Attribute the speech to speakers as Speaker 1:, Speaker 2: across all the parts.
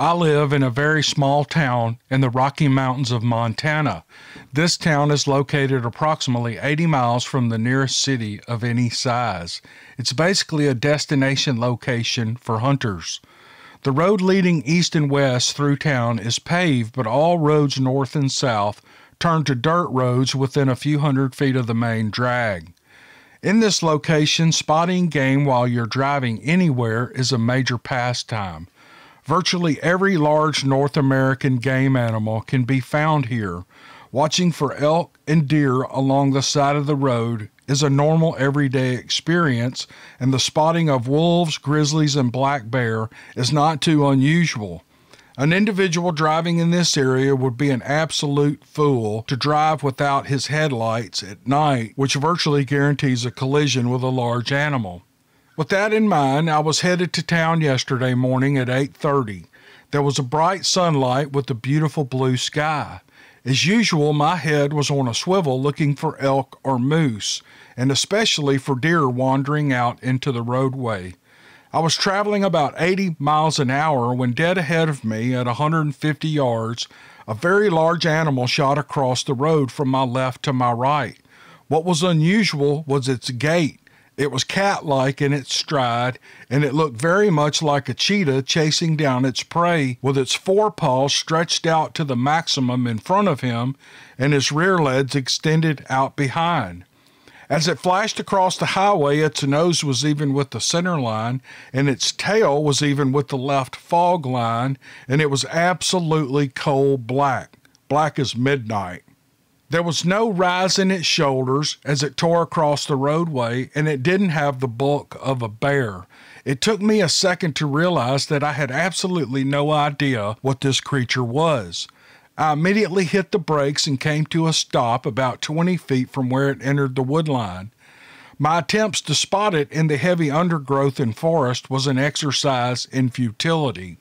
Speaker 1: I live in a very small town in the Rocky Mountains of Montana. This town is located approximately 80 miles from the nearest city of any size. It's basically a destination location for hunters. The road leading east and west through town is paved, but all roads north and south turn to dirt roads within a few hundred feet of the main drag. In this location, spotting game while you're driving anywhere is a major pastime. Virtually every large North American game animal can be found here. Watching for elk and deer along the side of the road is a normal everyday experience, and the spotting of wolves, grizzlies, and black bear is not too unusual. An individual driving in this area would be an absolute fool to drive without his headlights at night, which virtually guarantees a collision with a large animal. With that in mind, I was headed to town yesterday morning at 8:30. There was a bright sunlight with a beautiful blue sky. As usual, my head was on a swivel looking for elk or moose, and especially for deer wandering out into the roadway. I was traveling about 80 miles an hour when dead ahead of me at 150 yards, a very large animal shot across the road from my left to my right. What was unusual was its gait it was cat like in its stride, and it looked very much like a cheetah chasing down its prey, with its forepaws stretched out to the maximum in front of him and its rear legs extended out behind. As it flashed across the highway, its nose was even with the center line, and its tail was even with the left fog line, and it was absolutely coal black, black as midnight. There was no rise in its shoulders as it tore across the roadway, and it didn't have the bulk of a bear. It took me a second to realize that I had absolutely no idea what this creature was. I immediately hit the brakes and came to a stop about 20 feet from where it entered the woodline. My attempts to spot it in the heavy undergrowth and forest was an exercise in futility.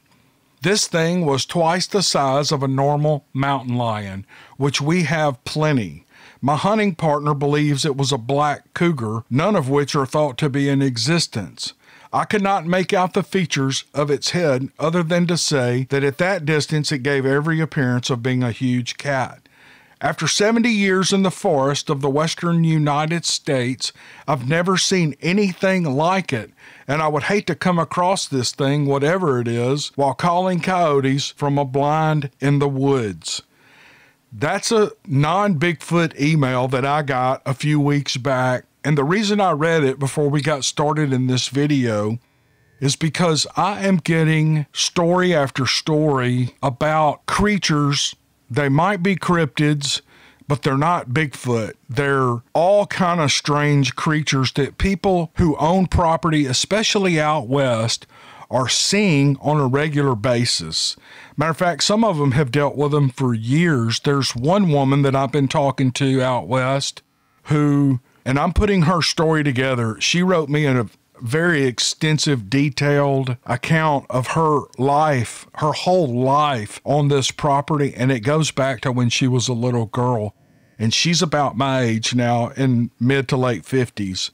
Speaker 1: This thing was twice the size of a normal mountain lion, which we have plenty. My hunting partner believes it was a black cougar, none of which are thought to be in existence. I could not make out the features of its head other than to say that at that distance it gave every appearance of being a huge cat. After 70 years in the forest of the western United States, I've never seen anything like it, and I would hate to come across this thing, whatever it is, while calling coyotes from a blind in the woods. That's a non Bigfoot email that I got a few weeks back. And the reason I read it before we got started in this video is because I am getting story after story about creatures they might be cryptids, but they're not Bigfoot. They're all kind of strange creatures that people who own property, especially out west, are seeing on a regular basis. Matter of fact, some of them have dealt with them for years. There's one woman that I've been talking to out west who, and I'm putting her story together. She wrote me a, very extensive, detailed account of her life, her whole life on this property. And it goes back to when she was a little girl. And she's about my age now, in mid to late 50s.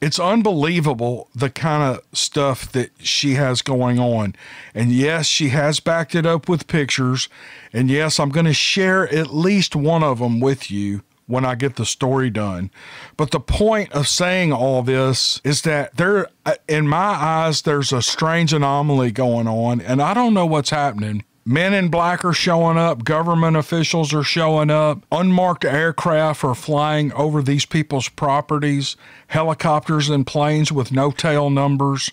Speaker 1: It's unbelievable the kind of stuff that she has going on. And yes, she has backed it up with pictures. And yes, I'm going to share at least one of them with you when I get the story done. But the point of saying all this is that there, uh, in my eyes, there's a strange anomaly going on, and I don't know what's happening. Men in black are showing up, government officials are showing up, unmarked aircraft are flying over these people's properties, helicopters and planes with no tail numbers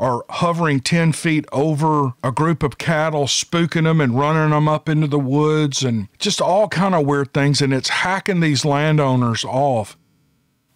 Speaker 1: are hovering 10 feet over a group of cattle, spooking them and running them up into the woods and just all kind of weird things. And it's hacking these landowners off,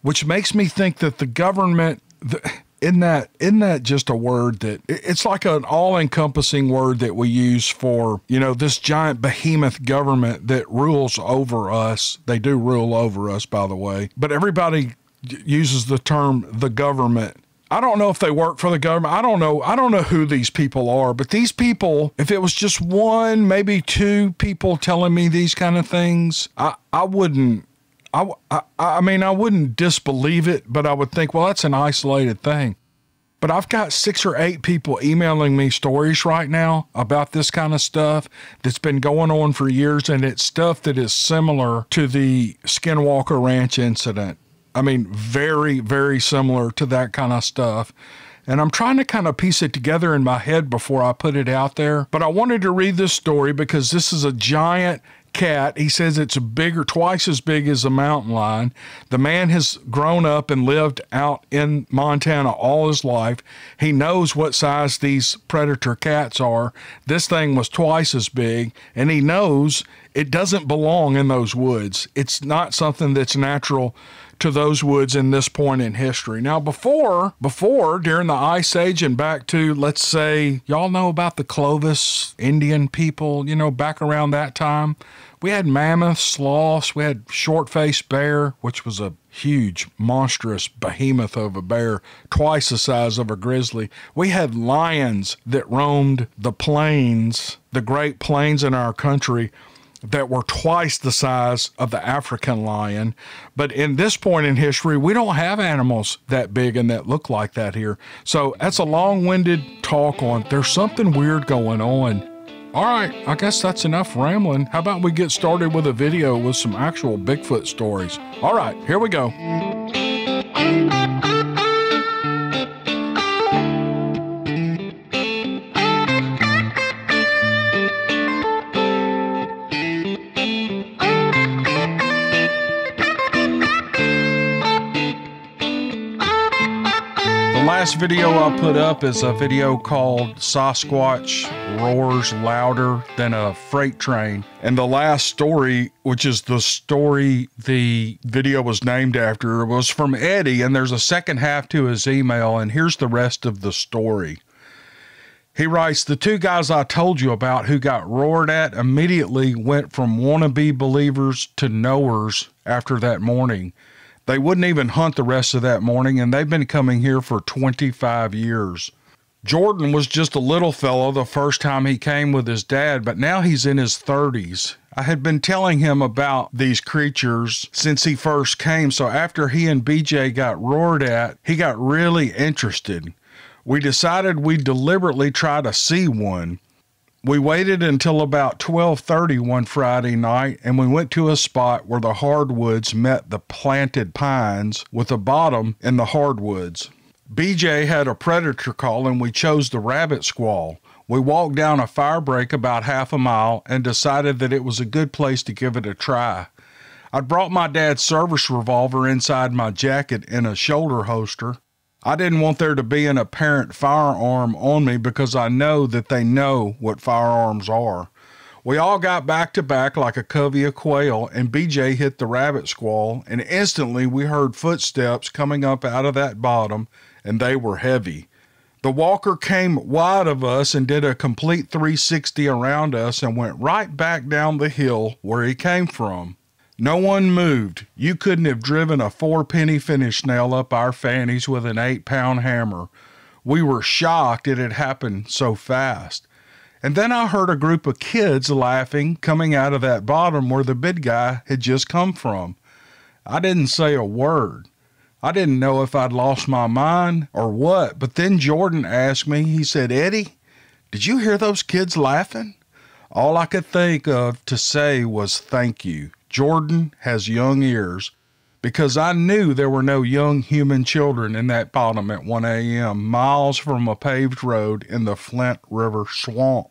Speaker 1: which makes me think that the government, the, isn't that isn't that just a word that it's like an all-encompassing word that we use for you know this giant behemoth government that rules over us they do rule over us by the way but everybody uses the term the government I don't know if they work for the government. I don't know. I don't know who these people are, but these people, if it was just one, maybe two people telling me these kind of things, I, I wouldn't. I, I, I mean, I wouldn't disbelieve it, but I would think, well, that's an isolated thing. But I've got six or eight people emailing me stories right now about this kind of stuff that's been going on for years. And it's stuff that is similar to the Skinwalker Ranch incident I mean, very, very similar to that kind of stuff. And I'm trying to kind of piece it together in my head before I put it out there. But I wanted to read this story because this is a giant cat. He says it's bigger, twice as big as a mountain lion. The man has grown up and lived out in Montana all his life. He knows what size these predator cats are. This thing was twice as big, and he knows it doesn't belong in those woods. It's not something that's natural to those woods in this point in history. Now, before, before during the Ice Age and back to, let's say, y'all know about the Clovis Indian people, you know, back around that time. We had mammoths, sloths, we had short faced bear, which was a huge, monstrous behemoth of a bear, twice the size of a grizzly. We had lions that roamed the plains, the great plains in our country that were twice the size of the African lion. But in this point in history, we don't have animals that big and that look like that here. So that's a long winded talk on there's something weird going on. All right, I guess that's enough rambling. How about we get started with a video with some actual Bigfoot stories? All right, here we go. last video I put up is a video called Sasquatch Roars Louder Than a Freight Train. And the last story, which is the story the video was named after, was from Eddie. And there's a second half to his email. And here's the rest of the story. He writes The two guys I told you about who got roared at immediately went from wannabe believers to knowers after that morning. They wouldn't even hunt the rest of that morning, and they've been coming here for 25 years. Jordan was just a little fellow the first time he came with his dad, but now he's in his 30s. I had been telling him about these creatures since he first came, so after he and BJ got roared at, he got really interested. We decided we'd deliberately try to see one. We waited until about 12:30 one Friday night and we went to a spot where the hardwoods met the planted pines with a bottom in the hardwoods. BJ had a predator call and we chose the rabbit squall. We walked down a firebreak about half a mile and decided that it was a good place to give it a try. I'd brought my dad's service revolver inside my jacket in a shoulder holster, I didn't want there to be an apparent firearm on me because I know that they know what firearms are. We all got back to back like a covey of quail, and BJ hit the rabbit squall, and instantly we heard footsteps coming up out of that bottom, and they were heavy. The walker came wide of us and did a complete 360 around us and went right back down the hill where he came from. No one moved. You couldn't have driven a fourpenny finish nail up our fannies with an eight pound hammer. We were shocked it had happened so fast. And then I heard a group of kids laughing coming out of that bottom where the big guy had just come from. I didn't say a word. I didn't know if I'd lost my mind or what, but then Jordan asked me, he said, Eddie, did you hear those kids laughing? All I could think of to say was thank you. Jordan has young ears because I knew there were no young human children in that bottom at 1 a.m., miles from a paved road in the Flint River swamp.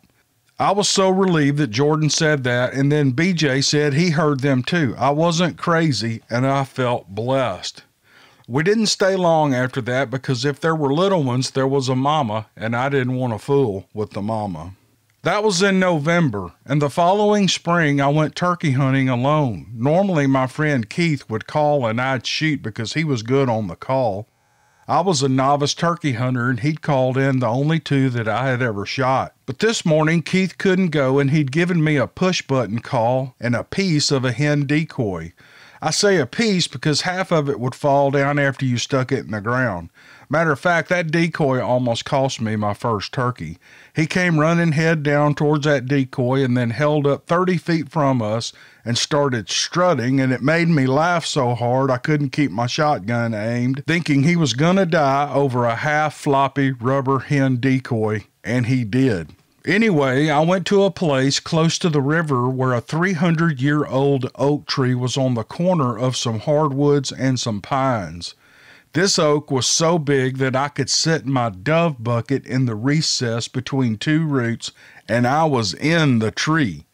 Speaker 1: I was so relieved that Jordan said that, and then BJ said he heard them too. I wasn't crazy, and I felt blessed. We didn't stay long after that because if there were little ones, there was a mama, and I didn't want to fool with the mama. That was in November, and the following spring I went turkey hunting alone. Normally, my friend Keith would call and I'd shoot because he was good on the call. I was a novice turkey hunter and he'd called in the only two that I had ever shot. But this morning, Keith couldn't go and he'd given me a push button call and a piece of a hen decoy. I say a piece because half of it would fall down after you stuck it in the ground. Matter of fact, that decoy almost cost me my first turkey. He came running head down towards that decoy and then held up 30 feet from us and started strutting, and it made me laugh so hard I couldn't keep my shotgun aimed, thinking he was going to die over a half floppy rubber hen decoy, and he did. Anyway, I went to a place close to the river where a 300 year old oak tree was on the corner of some hardwoods and some pines. This oak was so big that I could sit my dove bucket in the recess between two roots, and I was in the tree.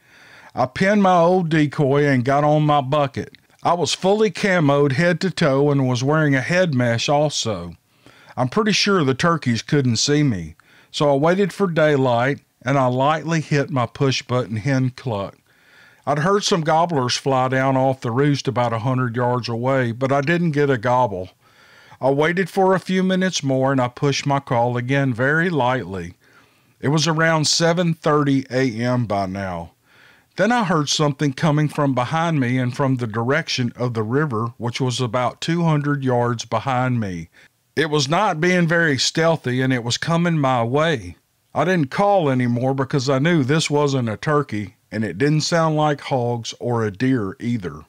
Speaker 1: I pinned my old decoy and got on my bucket. I was fully camoed head to toe and was wearing a head mesh also. I'm pretty sure the turkeys couldn't see me, so I waited for daylight and I lightly hit my push button hen cluck. I'd heard some gobblers fly down off the roost about a hundred yards away, but I didn't get a gobble. I waited for a few minutes more and I pushed my call again very lightly. It was around 7:30 a.m. by now. Then I heard something coming from behind me and from the direction of the river, which was about 200 yards behind me. It was not being very stealthy and it was coming my way. I didn't call anymore because I knew this wasn't a turkey and it didn't sound like hogs or a deer either.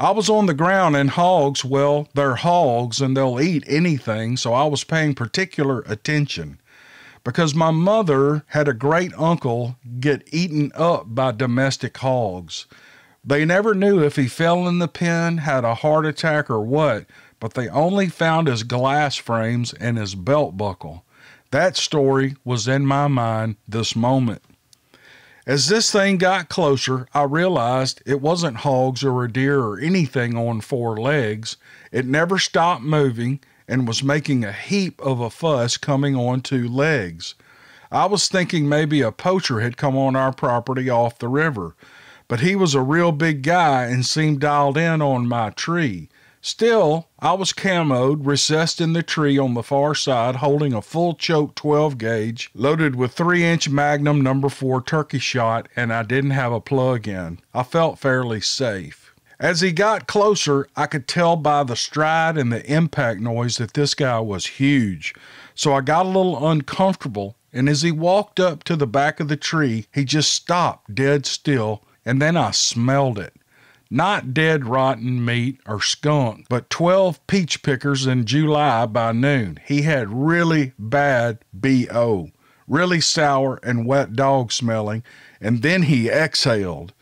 Speaker 1: I was on the ground, and hogs, well, they're hogs and they'll eat anything, so I was paying particular attention because my mother had a great uncle get eaten up by domestic hogs. They never knew if he fell in the pen, had a heart attack, or what, but they only found his glass frames and his belt buckle. That story was in my mind this moment. As this thing got closer, I realized it wasn't hogs or a deer or anything on four legs. It never stopped moving and was making a heap of a fuss coming on two legs. I was thinking maybe a poacher had come on our property off the river, but he was a real big guy and seemed dialed in on my tree. Still, I was camoed, recessed in the tree on the far side, holding a full choke 12 gauge loaded with 3 inch Magnum number 4 turkey shot, and I didn't have a plug in. I felt fairly safe. As he got closer, I could tell by the stride and the impact noise that this guy was huge, so I got a little uncomfortable. And as he walked up to the back of the tree, he just stopped dead still, and then I smelled it not dead rotten meat or skunk, but 12 peach pickers in July by noon. He had really bad BO, really sour and wet dog smelling, and then he exhaled.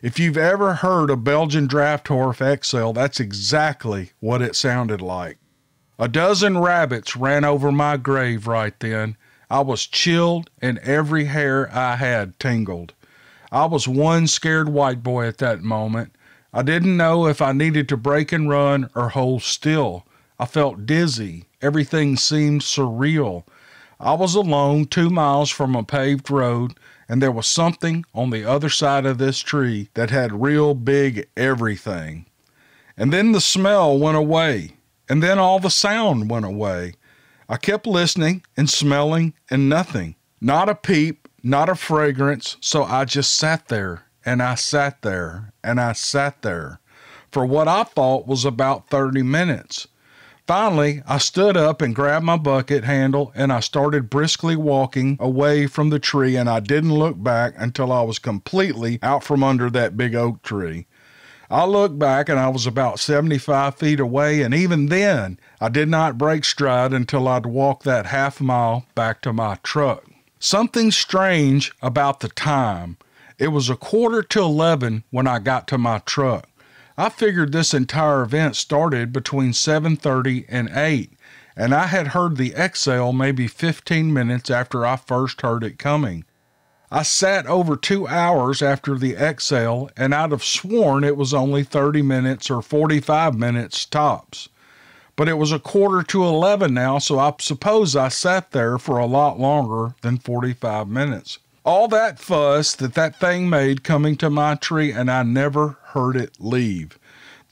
Speaker 1: If you've ever heard a Belgian draft horse exhale, that's exactly what it sounded like. A dozen rabbits ran over my grave right then. I was chilled and every hair I had tingled. I was one scared white boy at that moment I didn't know if I needed to break and run or hold still. I felt dizzy. Everything seemed surreal. I was alone two miles from a paved road, and there was something on the other side of this tree that had real big everything. And then the smell went away, and then all the sound went away. I kept listening and smelling and nothing. Not a peep, not a fragrance, so I just sat there and I sat there and I sat there for what I thought was about 30 minutes. Finally, I stood up and grabbed my bucket handle and I started briskly walking away from the tree, and I didn't look back until I was completely out from under that big oak tree. I looked back and I was about 75 feet away, and even then, I did not break stride until I'd walked that half mile back to my truck. Something strange about the time. It was a quarter to 11 when I got to my truck. I figured this entire event started between 7:30 and 8, and I had heard the exhale maybe 15 minutes after I first heard it coming. I sat over 2 hours after the exhale and I'd have sworn it was only 30 minutes or 45 minutes tops. But it was a quarter to 11 now, so I suppose I sat there for a lot longer than 45 minutes. All that fuss that that thing made coming to my tree, and I never heard it leave.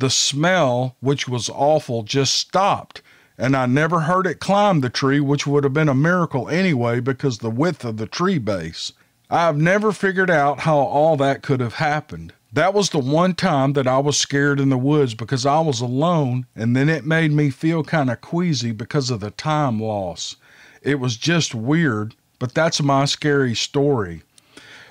Speaker 1: The smell, which was awful, just stopped, and I never heard it climb the tree, which would have been a miracle anyway because the width of the tree base. I've never figured out how all that could have happened. That was the one time that I was scared in the woods because I was alone, and then it made me feel kind of queasy because of the time loss. It was just weird, but that's my scary story.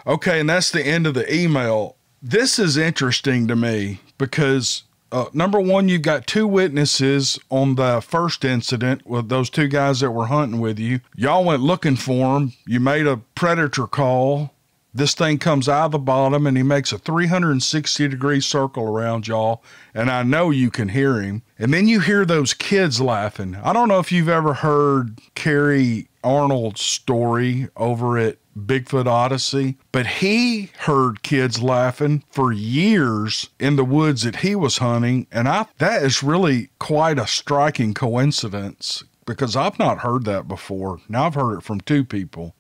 Speaker 1: Okay, and that's the end of the email. This is interesting to me because uh, number one, you've got two witnesses on the first incident with those two guys that were hunting with you. Y'all went looking for them. You made a predator call. This thing comes out of the bottom and he makes a 360 degree circle around y'all. And I know you can hear him. And then you hear those kids laughing. I don't know if you've ever heard Carrie Arnold's story over at Bigfoot Odyssey, but he heard kids laughing for years in the woods that he was hunting. And I, that is really quite a striking coincidence because I've not heard that before. Now I've heard it from two people.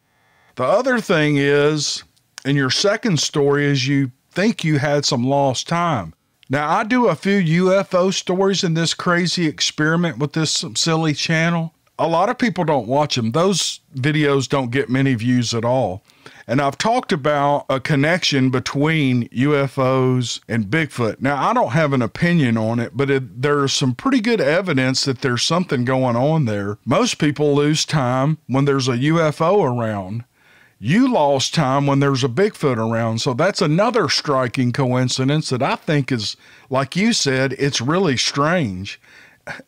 Speaker 1: The other thing is, in your second story, is you think you had some lost time. Now, I do a few UFO stories in this crazy experiment with this silly channel, a lot of people don't watch them. Those videos don't get many views at all. And I've talked about a connection between UFOs and Bigfoot. Now, I don't have an opinion on it, but it, there's some pretty good evidence that there's something going on there. Most people lose time when there's a UFO around. You lost time when there's a Bigfoot around. So that's another striking coincidence that I think is, like you said, it's really strange.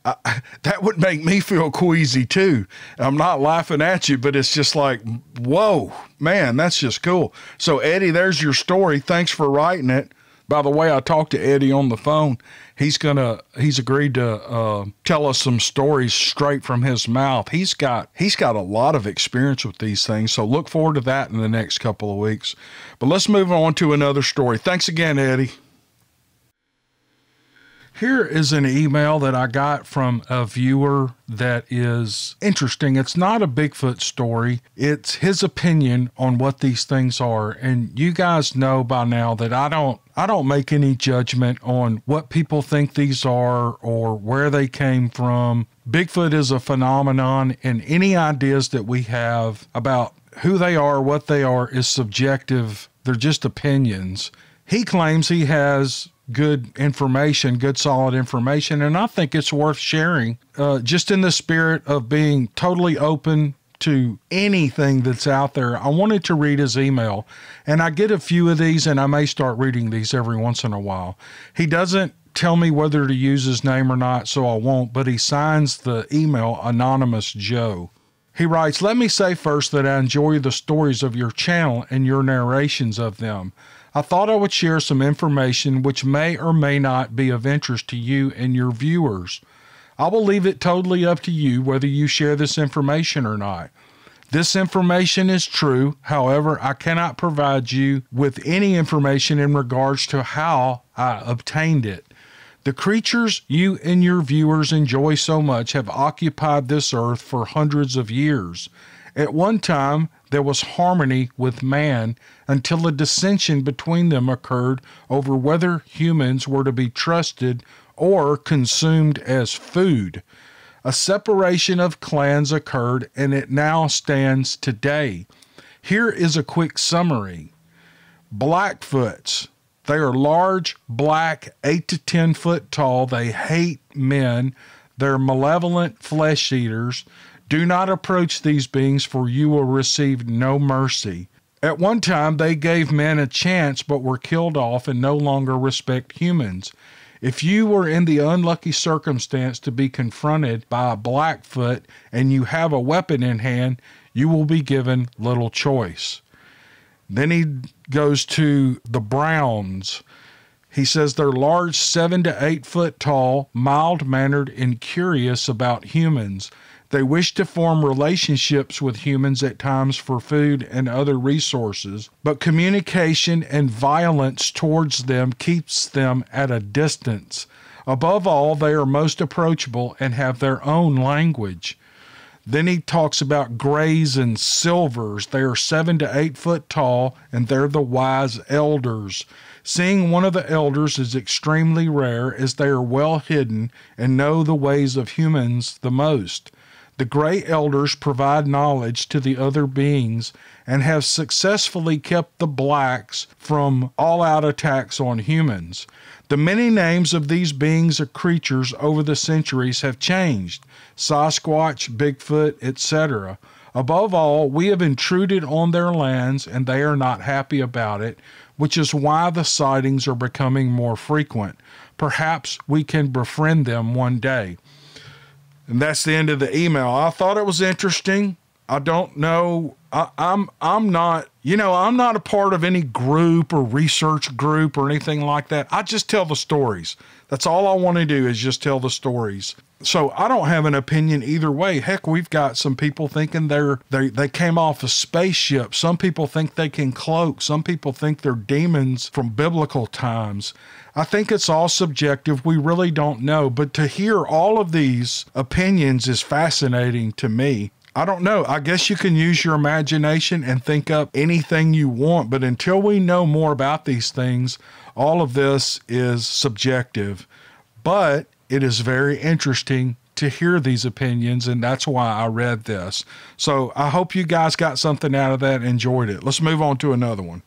Speaker 1: I, that would make me feel queasy too. I'm not laughing at you, but it's just like, whoa, man, that's just cool. So, Eddie, there's your story. Thanks for writing it. By the way, I talked to Eddie on the phone. He's gonna he's agreed to uh, tell us some stories straight from his mouth. He's got he's got a lot of experience with these things, so look forward to that in the next couple of weeks. But let's move on to another story. Thanks again, Eddie. Here is an email that I got from a viewer that is interesting. It's not a Bigfoot story, it's his opinion on what these things are. And you guys know by now that I don't. I don't make any judgment on what people think these are or where they came from. Bigfoot is a phenomenon, and any ideas that we have about who they are, what they are, is subjective. They're just opinions he claims he has good information, good solid information, and I think it's worth sharing uh, just in the spirit of being totally open to anything that's out there. I wanted to read his email, and I get a few of these, and I may start reading these every once in a while. He doesn't tell me whether to use his name or not, so I won't, but he signs the email Anonymous Joe. He writes, Let me say first that I enjoy the stories of your channel and your narrations of them. I thought I would share some information which may or may not be of interest to you and your viewers. I will leave it totally up to you whether you share this information or not. This information is true, however, I cannot provide you with any information in regards to how I obtained it. The creatures you and your viewers enjoy so much have occupied this earth for hundreds of years. At one time, there was harmony with man until a dissension between them occurred over whether humans were to be trusted or consumed as food. A separation of clans occurred and it now stands today. Here is a quick summary Blackfoots. They are large, black, 8 to 10 foot tall. They hate men. They're malevolent flesh eaters. Do not approach these beings, for you will receive no mercy. At one time, they gave men a chance, but were killed off and no longer respect humans. If you were in the unlucky circumstance to be confronted by a Blackfoot and you have a weapon in hand, you will be given little choice. Then he goes to the Browns. He says they're large, seven to eight foot tall, mild mannered, and curious about humans. They wish to form relationships with humans at times for food and other resources, but communication and violence towards them keeps them at a distance. Above all, they are most approachable and have their own language. Then he talks about grays and silvers. They are seven to eight foot tall, and they're the wise elders. Seeing one of the elders is extremely rare, as they are well hidden and know the ways of humans the most. The great elders provide knowledge to the other beings and have successfully kept the blacks from all out attacks on humans. The many names of these beings or creatures over the centuries have changed Sasquatch, Bigfoot, etc. Above all, we have intruded on their lands and they are not happy about it, which is why the sightings are becoming more frequent. Perhaps we can befriend them one day. And that's the end of the email. I thought it was interesting. I don't know. I, am I'm, I'm not you know I'm not a part of any group or research group or anything like that. I just tell the stories. That's all I want to do is just tell the stories. So I don't have an opinion either way. Heck, we've got some people thinking they're they they came off a spaceship. Some people think they can cloak. Some people think they're demons from biblical times. I think it's all subjective. We really don't know, but to hear all of these opinions is fascinating to me. I don't know. I guess you can use your imagination and think up anything you want, but until we know more about these things, all of this is subjective, but it is very interesting to hear these opinions, and that's why I read this. So I hope you guys got something out of that enjoyed it. Let's move on to another one.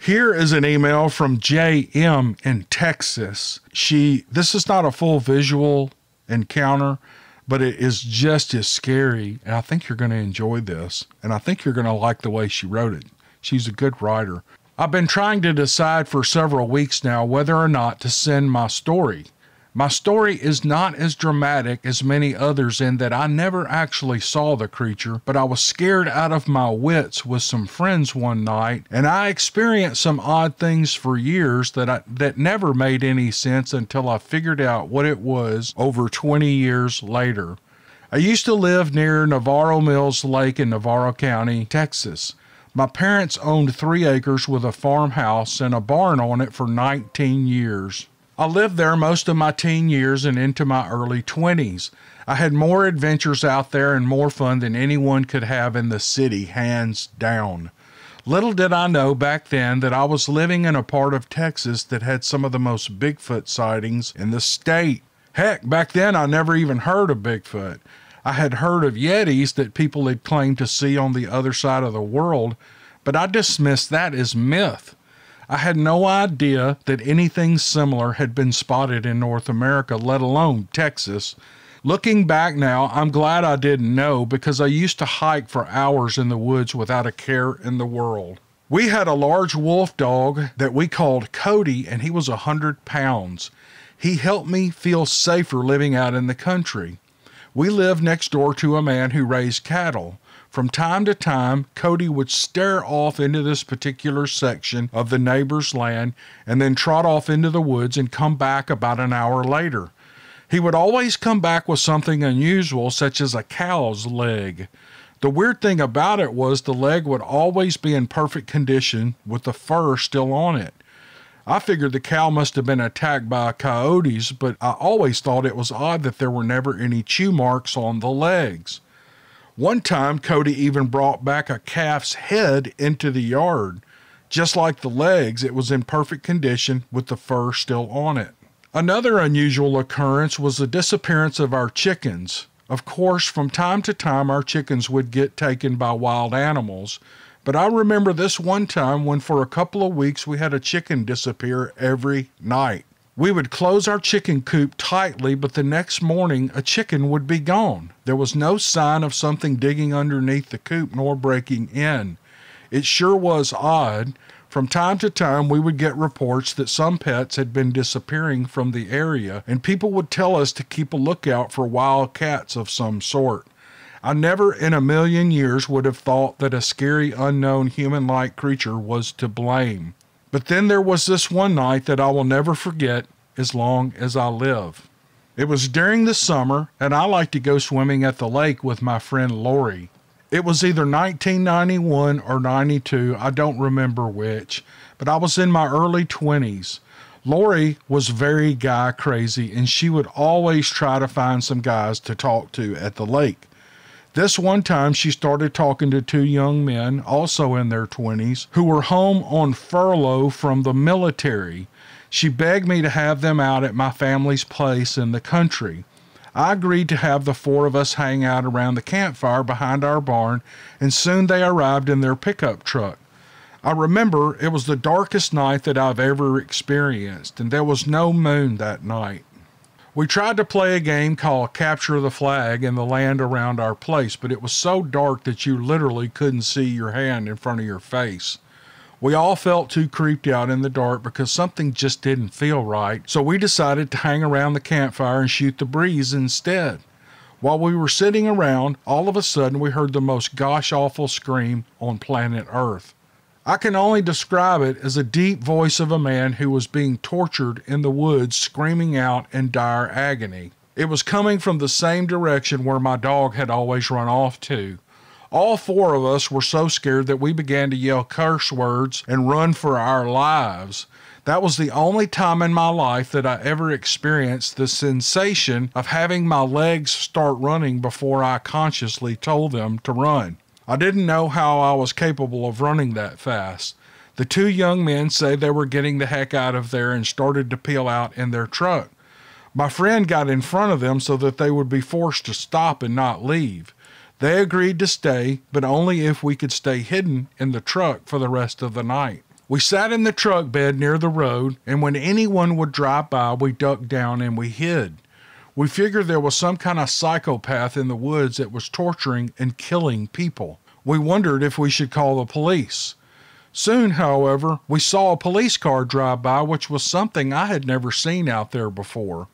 Speaker 1: Here is an email from JM in Texas. She this is not a full visual encounter, but it is just as scary, and I think you're going to enjoy this, and I think you're going to like the way she wrote it. She's a good writer. I've been trying to decide for several weeks now whether or not to send my story. My story is not as dramatic as many others in that I never actually saw the creature, but I was scared out of my wits with some friends one night, and I experienced some odd things for years that I, that never made any sense until I figured out what it was over 20 years later. I used to live near Navarro Mills Lake in Navarro County, Texas. My parents owned three acres with a farmhouse and a barn on it for 19 years. I lived there most of my teen years and into my early 20s. I had more adventures out there and more fun than anyone could have in the city, hands down. Little did I know back then that I was living in a part of Texas that had some of the most Bigfoot sightings in the state. Heck, back then I never even heard of Bigfoot. I had heard of Yetis that people had claimed to see on the other side of the world, but I dismissed that as myth. I had no idea that anything similar had been spotted in North America, let alone Texas. Looking back now, I'm glad I didn't know because I used to hike for hours in the woods without a care in the world. We had a large wolf dog that we called Cody, and he was a 100 pounds. He helped me feel safer living out in the country. We lived next door to a man who raised cattle. From time to time, Cody would stare off into this particular section of the neighbor's land and then trot off into the woods and come back about an hour later. He would always come back with something unusual, such as a cow's leg. The weird thing about it was the leg would always be in perfect condition with the fur still on it. I figured the cow must have been attacked by coyotes, but I always thought it was odd that there were never any chew marks on the legs. One time, Cody even brought back a calf's head into the yard. Just like the legs, it was in perfect condition with the fur still on it. Another unusual occurrence was the disappearance of our chickens. Of course, from time to time, our chickens would get taken by wild animals, but I remember this one time when, for a couple of weeks, we had a chicken disappear every night. We would close our chicken coop tightly, but the next morning a chicken would be gone. There was no sign of something digging underneath the coop nor breaking in. It sure was odd. From time to time, we would get reports that some pets had been disappearing from the area, and people would tell us to keep a lookout for wild cats of some sort. I never in a million years would have thought that a scary, unknown, human like creature was to blame. But then there was this one night that I will never forget as long as I live. It was during the summer, and I like to go swimming at the lake with my friend Lori. It was either 1991 or 92, I don't remember which, but I was in my early 20s. Lori was very guy crazy, and she would always try to find some guys to talk to at the lake. This one time, she started talking to two young men, also in their 20s, who were home on furlough from the military. She begged me to have them out at my family's place in the country. I agreed to have the four of us hang out around the campfire behind our barn, and soon they arrived in their pickup truck. I remember it was the darkest night that I've ever experienced, and there was no moon that night. We tried to play a game called Capture the Flag in the land around our place, but it was so dark that you literally couldn't see your hand in front of your face. We all felt too creeped out in the dark because something just didn't feel right, so we decided to hang around the campfire and shoot the breeze instead. While we were sitting around, all of a sudden we heard the most gosh awful scream on planet Earth. I can only describe it as a deep voice of a man who was being tortured in the woods, screaming out in dire agony. It was coming from the same direction where my dog had always run off to. All four of us were so scared that we began to yell curse words and run for our lives. That was the only time in my life that I ever experienced the sensation of having my legs start running before I consciously told them to run. I didn't know how I was capable of running that fast. The two young men say they were getting the heck out of there and started to peel out in their truck. My friend got in front of them so that they would be forced to stop and not leave. They agreed to stay, but only if we could stay hidden in the truck for the rest of the night. We sat in the truck bed near the road, and when anyone would drive by, we ducked down and we hid. We figured there was some kind of psychopath in the woods that was torturing and killing people. We wondered if we should call the police. Soon, however, we saw a police car drive by, which was something I had never seen out there before.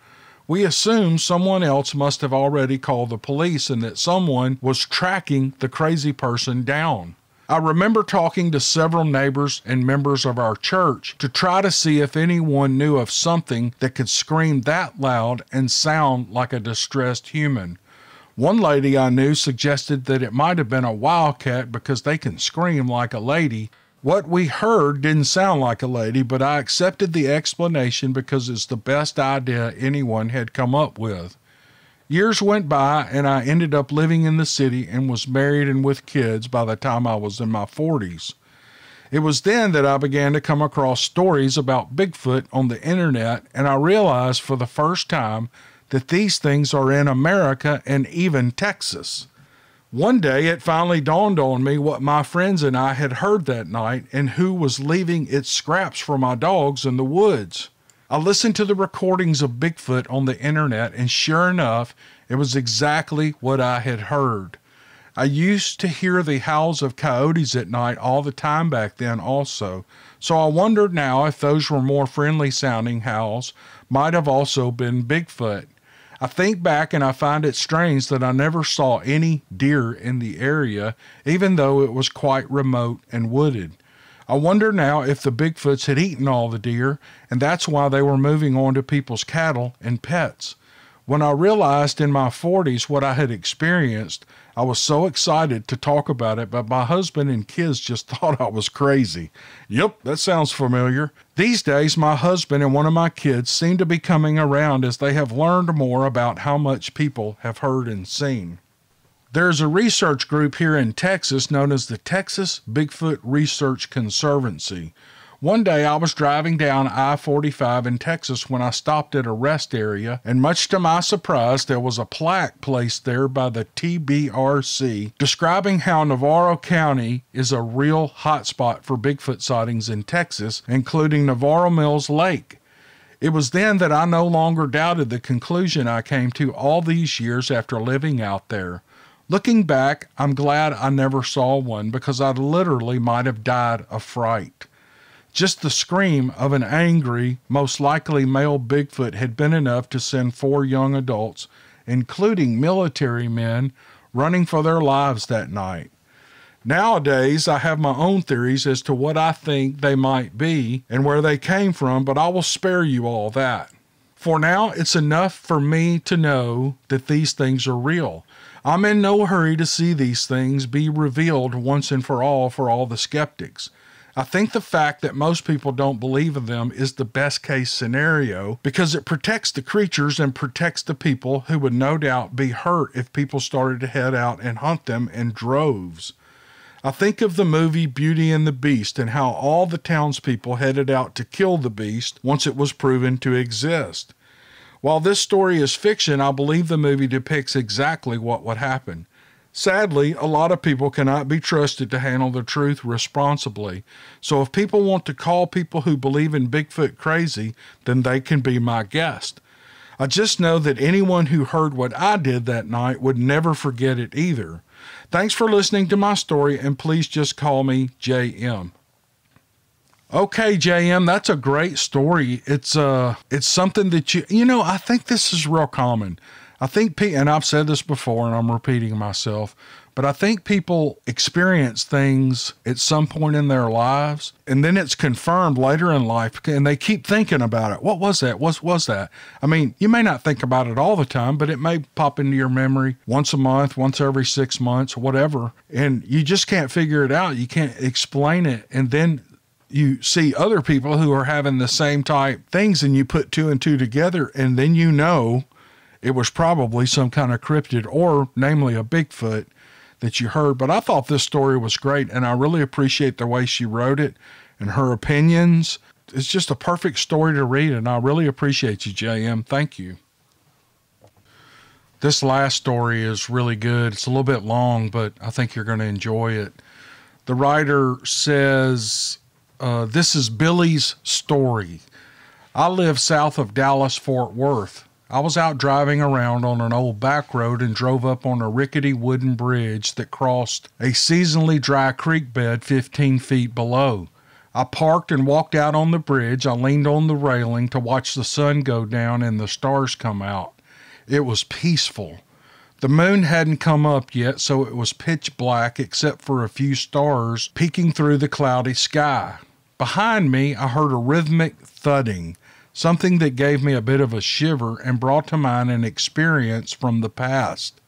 Speaker 1: We assumed someone else must have already called the police and that someone was tracking the crazy person down. I remember talking to several neighbors and members of our church to try to see if anyone knew of something that could scream that loud and sound like a distressed human. One lady I knew suggested that it might have been a wildcat because they can scream like a lady. What we heard didn't sound like a lady, but I accepted the explanation because it's the best idea anyone had come up with. Years went by, and I ended up living in the city and was married and with kids by the time I was in my 40s. It was then that I began to come across stories about Bigfoot on the internet, and I realized for the first time that these things are in America and even Texas. One day it finally dawned on me what my friends and I had heard that night and who was leaving its scraps for my dogs in the woods. I listened to the recordings of Bigfoot on the internet, and sure enough, it was exactly what I had heard. I used to hear the howls of coyotes at night all the time back then, also, so I wondered now if those were more friendly sounding howls might have also been Bigfoot. I think back and I find it strange that I never saw any deer in the area, even though it was quite remote and wooded. I wonder now if the Bigfoots had eaten all the deer, and that's why they were moving on to people's cattle and pets. When I realized in my 40s what I had experienced, I was so excited to talk about it, but my husband and kids just thought I was crazy. Yep, that sounds familiar. These days, my husband and one of my kids seem to be coming around as they have learned more about how much people have heard and seen. There's a research group here in Texas known as the Texas Bigfoot Research Conservancy. One day I was driving down I 45 in Texas when I stopped at a rest area, and much to my surprise, there was a plaque placed there by the TBRC describing how Navarro County is a real hotspot for Bigfoot sightings in Texas, including Navarro Mills Lake. It was then that I no longer doubted the conclusion I came to all these years after living out there. Looking back, I'm glad I never saw one because I literally might have died of fright. Just the scream of an angry, most likely male Bigfoot had been enough to send four young adults, including military men, running for their lives that night. Nowadays, I have my own theories as to what I think they might be and where they came from, but I will spare you all that. For now, it's enough for me to know that these things are real. I'm in no hurry to see these things be revealed once and for all for all the skeptics. I think the fact that most people don't believe in them is the best case scenario because it protects the creatures and protects the people who would no doubt be hurt if people started to head out and hunt them in droves. I think of the movie Beauty and the Beast and how all the townspeople headed out to kill the beast once it was proven to exist. While this story is fiction, I believe the movie depicts exactly what would happen. Sadly, a lot of people cannot be trusted to handle the truth responsibly. So if people want to call people who believe in Bigfoot crazy, then they can be my guest. I just know that anyone who heard what I did that night would never forget it either. Thanks for listening to my story, and please just call me JM. Okay, JM, that's a great story. It's uh it's something that you you know, I think this is real common. I think P and I've said this before and I'm repeating myself, but I think people experience things at some point in their lives and then it's confirmed later in life and they keep thinking about it. What was that? What was that? I mean, you may not think about it all the time, but it may pop into your memory once a month, once every 6 months, whatever, and you just can't figure it out. You can't explain it. And then you see other people who are having the same type things and you put two and two together and then you know it was probably some kind of cryptid or namely a Bigfoot that you heard. But I thought this story was great and I really appreciate the way she wrote it and her opinions. It's just a perfect story to read and I really appreciate you, JM. Thank you. This last story is really good. It's a little bit long, but I think you're going to enjoy it. The writer says uh, this is Billy's story. I live south of Dallas, Fort Worth. I was out driving around on an old back road and drove up on a rickety wooden bridge that crossed a seasonally dry creek bed 15 feet below. I parked and walked out on the bridge. I leaned on the railing to watch the sun go down and the stars come out. It was peaceful. The moon hadn't come up yet, so it was pitch black except for a few stars peeking through the cloudy sky. Behind me, I heard a rhythmic thudding, something that gave me a bit of a shiver and brought to mind an experience from the past.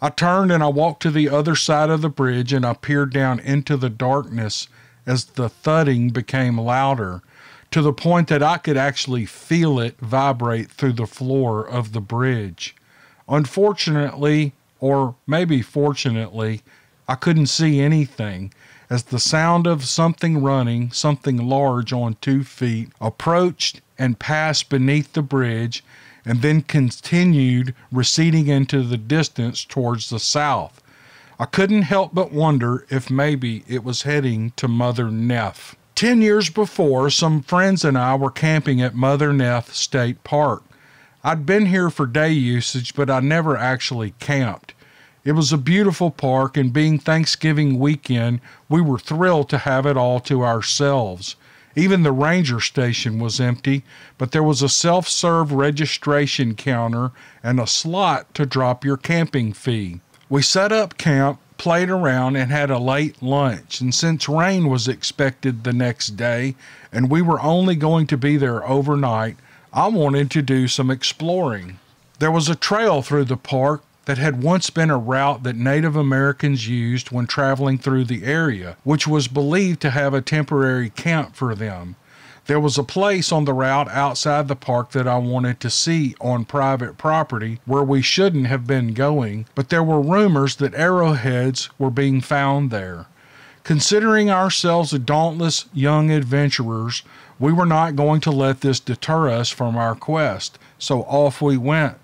Speaker 1: I turned and I walked to the other side of the bridge and I peered down into the darkness as the thudding became louder to the point that I could actually feel it vibrate through the floor of the bridge. Unfortunately, or maybe fortunately, I couldn't see anything as the sound of something running, something large on two feet, approached and passed beneath the bridge, and then continued receding into the distance towards the south. I couldn't help but wonder if maybe it was heading to Mother Neff. Ten years before, some friends and I were camping at Mother Neff State Park. I'd been here for day usage, but I never actually camped. It was a beautiful park, and being Thanksgiving weekend, we were thrilled to have it all to ourselves. Even the ranger station was empty, but there was a self serve registration counter and a slot to drop your camping fee. We set up camp, played around, and had a late lunch. And since rain was expected the next day and we were only going to be there overnight, I wanted to do some exploring. There was a trail through the park that had once been a route that Native Americans used when traveling through the area, which was believed to have a temporary camp for them. There was a place on the route outside the park that I wanted to see on private property where we shouldn't have been going, but there were rumors that arrowheads were being found there. Considering ourselves dauntless young adventurers, we were not going to let this deter us from our quest, so off we went.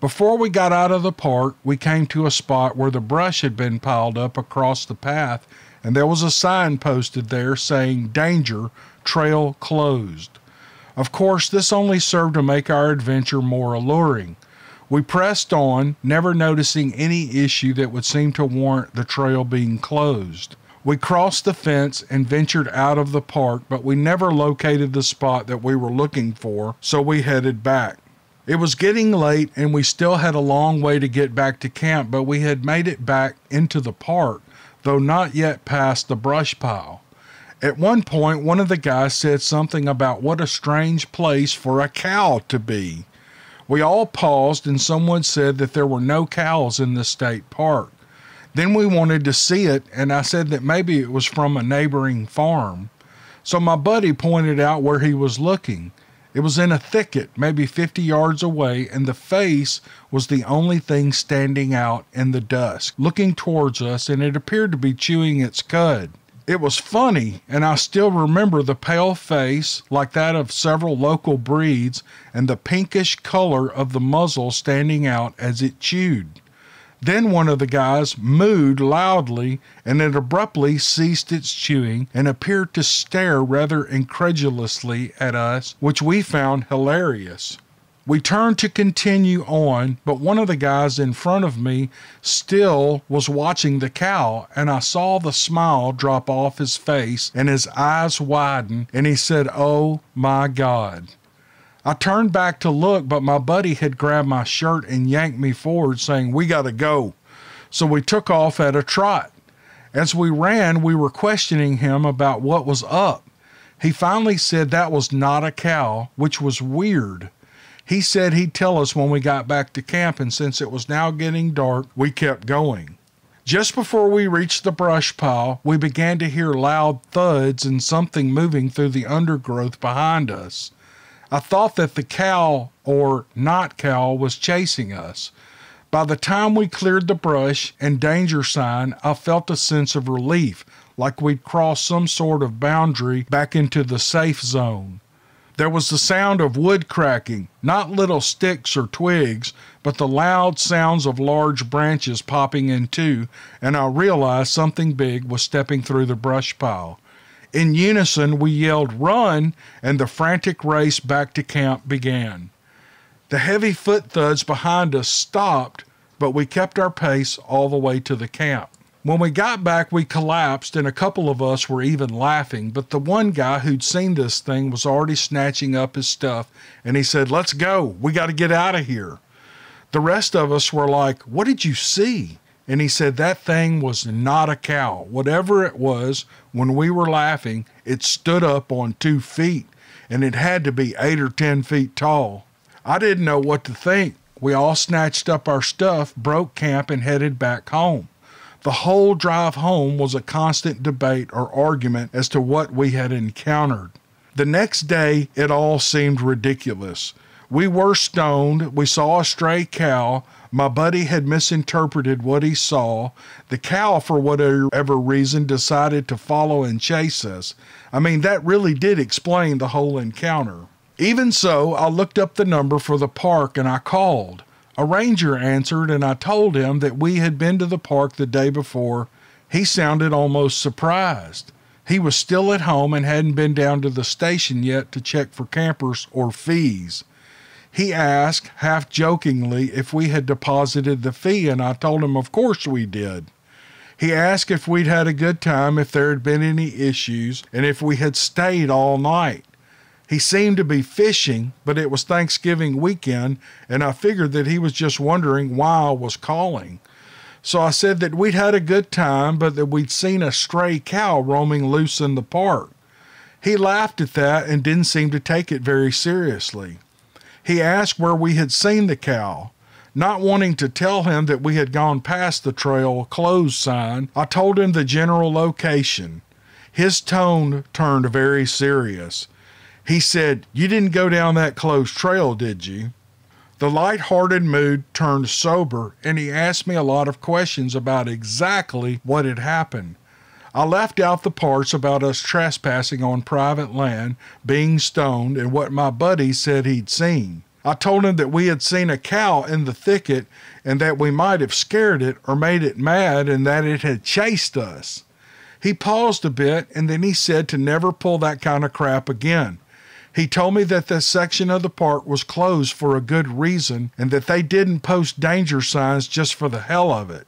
Speaker 1: Before we got out of the park, we came to a spot where the brush had been piled up across the path, and there was a sign posted there saying, Danger, trail closed. Of course, this only served to make our adventure more alluring. We pressed on, never noticing any issue that would seem to warrant the trail being closed. We crossed the fence and ventured out of the park, but we never located the spot that we were looking for, so we headed back. It was getting late, and we still had a long way to get back to camp, but we had made it back into the park, though not yet past the brush pile. At one point, one of the guys said something about what a strange place for a cow to be. We all paused, and someone said that there were no cows in the state park. Then we wanted to see it, and I said that maybe it was from a neighboring farm. So my buddy pointed out where he was looking. It was in a thicket, maybe 50 yards away, and the face was the only thing standing out in the dusk, looking towards us, and it appeared to be chewing its cud. It was funny, and I still remember the pale face, like that of several local breeds, and the pinkish color of the muzzle standing out as it chewed. Then one of the guys mooed loudly, and it abruptly ceased its chewing and appeared to stare rather incredulously at us, which we found hilarious. We turned to continue on, but one of the guys in front of me still was watching the cow, and I saw the smile drop off his face and his eyes widen, and he said, Oh my God. I turned back to look, but my buddy had grabbed my shirt and yanked me forward, saying, We got to go. So we took off at a trot. As we ran, we were questioning him about what was up. He finally said that was not a cow, which was weird. He said he'd tell us when we got back to camp, and since it was now getting dark, we kept going. Just before we reached the brush pile, we began to hear loud thuds and something moving through the undergrowth behind us. I thought that the cow, or not cow, was chasing us. By the time we cleared the brush and danger sign, I felt a sense of relief, like we'd crossed some sort of boundary back into the safe zone. There was the sound of wood cracking, not little sticks or twigs, but the loud sounds of large branches popping in two, and I realized something big was stepping through the brush pile. In unison, we yelled, Run! and the frantic race back to camp began. The heavy foot thuds behind us stopped, but we kept our pace all the way to the camp. When we got back, we collapsed, and a couple of us were even laughing. But the one guy who'd seen this thing was already snatching up his stuff, and he said, Let's go. We got to get out of here. The rest of us were like, What did you see? And he said, That thing was not a cow. Whatever it was, when we were laughing, it stood up on two feet and it had to be eight or 10 feet tall. I didn't know what to think. We all snatched up our stuff, broke camp, and headed back home. The whole drive home was a constant debate or argument as to what we had encountered. The next day, it all seemed ridiculous. We were stoned, we saw a stray cow, my buddy had misinterpreted what he saw. The cow, for whatever reason, decided to follow and chase us. I mean, that really did explain the whole encounter. Even so, I looked up the number for the park and I called. A ranger answered, and I told him that we had been to the park the day before. He sounded almost surprised. He was still at home and hadn't been down to the station yet to check for campers or fees he asked, half jokingly, if we had deposited the fee, and I told him, of course we did. He asked if we'd had a good time, if there had been any issues, and if we had stayed all night. He seemed to be fishing, but it was Thanksgiving weekend, and I figured that he was just wondering why I was calling. So I said that we'd had a good time, but that we'd seen a stray cow roaming loose in the park. He laughed at that and didn't seem to take it very seriously. He asked where we had seen the cow. Not wanting to tell him that we had gone past the trail closed sign, I told him the general location. His tone turned very serious. He said, You didn't go down that closed trail, did you? The light-hearted mood turned sober, and he asked me a lot of questions about exactly what had happened. I left out the parts about us trespassing on private land, being stoned, and what my buddy said he'd seen. I told him that we had seen a cow in the thicket and that we might have scared it or made it mad and that it had chased us. He paused a bit and then he said to never pull that kind of crap again. He told me that this section of the park was closed for a good reason and that they didn't post danger signs just for the hell of it.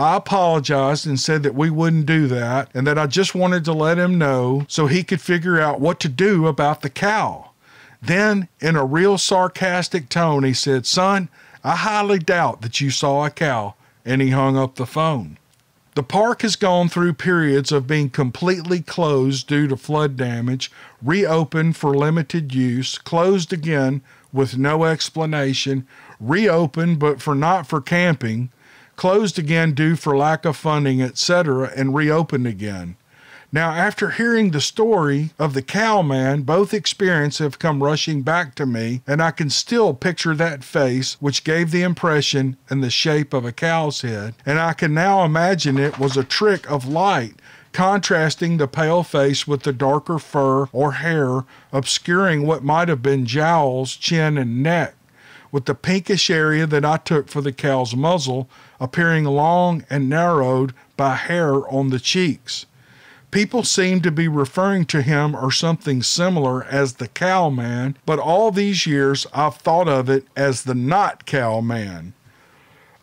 Speaker 1: I apologized and said that we wouldn't do that and that I just wanted to let him know so he could figure out what to do about the cow. Then, in a real sarcastic tone, he said, Son, I highly doubt that you saw a cow. And he hung up the phone. The park has gone through periods of being completely closed due to flood damage, reopened for limited use, closed again with no explanation, reopened but for not for camping, closed again due for lack of funding, etc., and reopened again. Now, after hearing the story of the cowman, both experiences have come rushing back to me, and I can still picture that face, which gave the impression and the shape of a cow's head, and I can now imagine it was a trick of light contrasting the pale face with the darker fur or hair, obscuring what might have been jowls, chin, and neck with the pinkish area that I took for the cow's muzzle appearing long and narrowed by hair on the cheeks. People seem to be referring to him or something similar as the cow man. but all these years I've thought of it as the not cow man.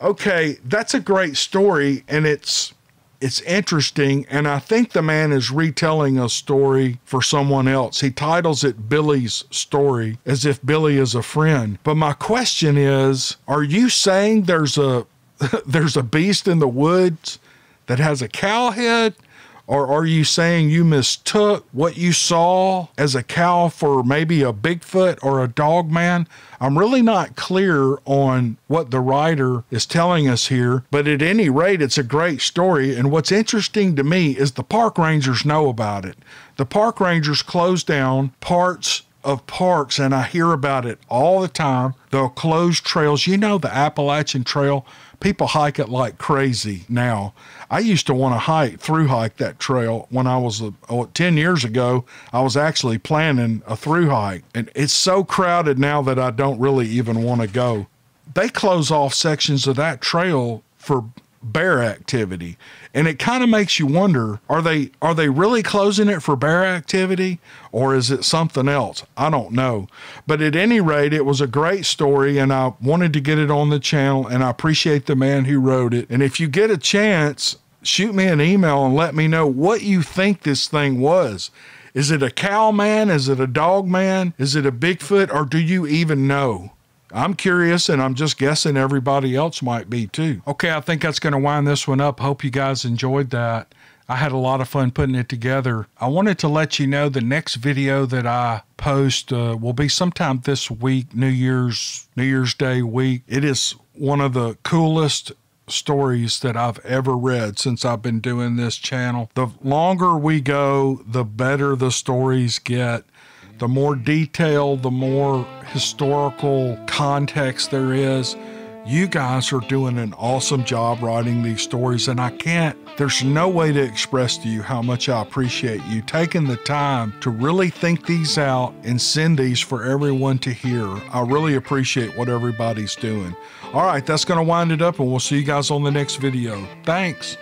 Speaker 1: Okay, that's a great story, and it's it's interesting, and I think the man is retelling a story for someone else. He titles it Billy's Story as if Billy is a friend. But my question is, are you saying there's a there's a beast in the woods that has a cow head or are you saying you mistook what you saw as a cow for maybe a Bigfoot or a dog man? I'm really not clear on what the writer is telling us here, but at any rate, it's a great story. And what's interesting to me is the park rangers know about it. The park rangers close down parts of parks, and I hear about it all the time. They'll close trails. You know, the Appalachian Trail, people hike it like crazy now. I used to want to hike through hike that trail when I was oh, 10 years ago. I was actually planning a through hike, and it's so crowded now that I don't really even want to go. They close off sections of that trail for bear activity and it kind of makes you wonder are they are they really closing it for bear activity or is it something else i don't know but at any rate it was a great story and i wanted to get it on the channel and i appreciate the man who wrote it and if you get a chance shoot me an email and let me know what you think this thing was is it a cow man is it a dog man is it a bigfoot or do you even know I'm curious, and I'm just guessing everybody else might be too. Okay, I think that's going to wind this one up. Hope you guys enjoyed that. I had a lot of fun putting it together. I wanted to let you know the next video that I post uh, will be sometime this week, New Year's New Year's Day week. It is one of the coolest stories that I've ever read since I've been doing this channel. The longer we go, the better the stories get the more detail, the more historical context there is. You guys are doing an awesome job writing these stories, and I can't, there's no way to express to you how much I appreciate you taking the time to really think these out and send these for everyone to hear. I really appreciate what everybody's doing. All right, that's going to wind it up, and we'll see you guys on the next video. Thanks.